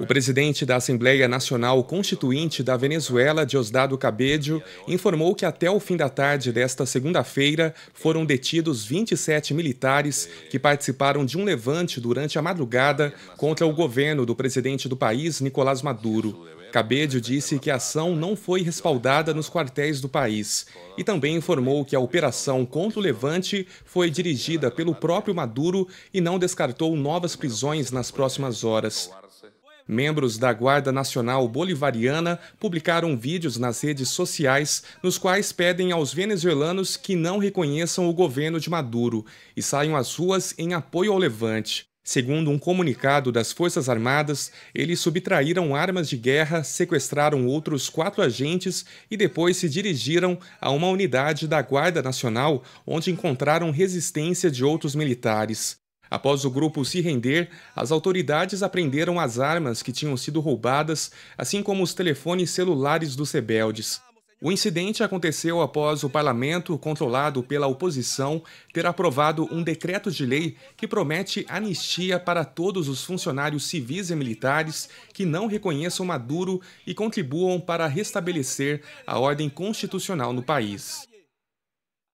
O presidente da Assembleia Nacional Constituinte da Venezuela, Diosdado Cabello, informou que até o fim da tarde desta segunda-feira foram detidos 27 militares que participaram de um levante durante a madrugada contra o governo do presidente do país, Nicolás Maduro. Cabedio disse que a ação não foi respaldada nos quartéis do país e também informou que a operação contra o Levante foi dirigida pelo próprio Maduro e não descartou novas prisões nas próximas horas. Membros da Guarda Nacional Bolivariana publicaram vídeos nas redes sociais nos quais pedem aos venezuelanos que não reconheçam o governo de Maduro e saiam às ruas em apoio ao levante. Segundo um comunicado das Forças Armadas, eles subtraíram armas de guerra, sequestraram outros quatro agentes e depois se dirigiram a uma unidade da Guarda Nacional, onde encontraram resistência de outros militares. Após o grupo se render, as autoridades apreenderam as armas que tinham sido roubadas, assim como os telefones celulares dos rebeldes. O incidente aconteceu após o parlamento, controlado pela oposição, ter aprovado um decreto de lei que promete anistia para todos os funcionários civis e militares que não reconheçam Maduro e contribuam para restabelecer a ordem constitucional no país.